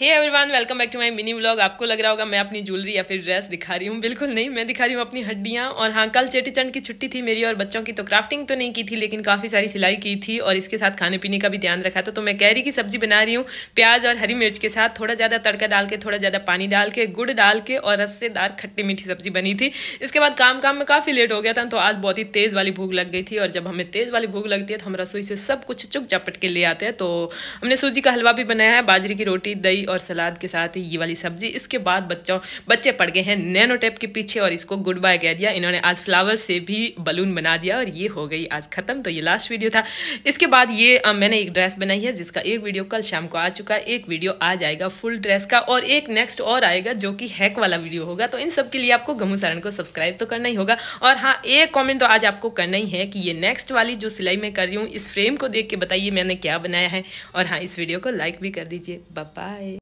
hey everyone welcome back to my mini vlog आपको लग रहा होगा मैं अपनी ज्वेलरी या फिर ड्रेस दिखा रही हूँ बिल्कुल नहीं मैं दिखा रही हूँ अपनी हड्डियाँ और हाँ कल चेटीचंड की छुट्टी थी मेरी और बच्चों की तो क्राफ्टिंग तो नहीं की थी लेकिन काफ़ी सारी सिलाई की थी और इसके साथ खाने पीने का भी ध्यान रखा था तो, तो मैं कैरी की सब्जी बना रही हूँ प्याज और हरी मिर्च के साथ थोड़ा ज़्यादा तड़का डाल के थोड़ा ज़्यादा पानी डाल के गुड़ डाल के और रस्सेदार खट्टी मीठी सब्जी बनी थी इसके बाद काम काम में काफ़ी लेट हो गया था तो आज बहुत ही तेज़ वाली भूख लग गई थी और जब हमें तेज़ वाली भूख लगती है तो हम रसोई से सब कुछ चुप चपट के ले आते हैं तो हमने सूजी का हलवा भी बनाया है बाजरे की रोटी दही और सलाद के साथ ही ये वाली सब्जी इसके बाद बच्चों बच्चे पड़ गए हैं नैनो टेप के पीछे और इसको गुड बाय कह दिया इन्होंने आज फ्लावर से भी बलून बना दिया और ये हो गई आज ख़त्म तो ये लास्ट वीडियो था इसके बाद ये आ, मैंने एक ड्रेस बनाई है जिसका एक वीडियो कल शाम को आ चुका है एक वीडियो आ जाएगा फुल ड्रेस का और एक नेक्स्ट और आएगा जो कि हैक वाला वीडियो होगा तो इन सब के लिए आपको गमू सारण को सब्सक्राइब तो करना ही होगा और हाँ एक कॉमेंट तो आज आपको करना ही है कि ये नेक्स्ट वाली जो सिलाई मैं कर रही हूँ इस फ्रेम को देख के बताइए मैंने क्या बनाया है और हाँ इस वीडियो को लाइक भी कर दीजिए बाय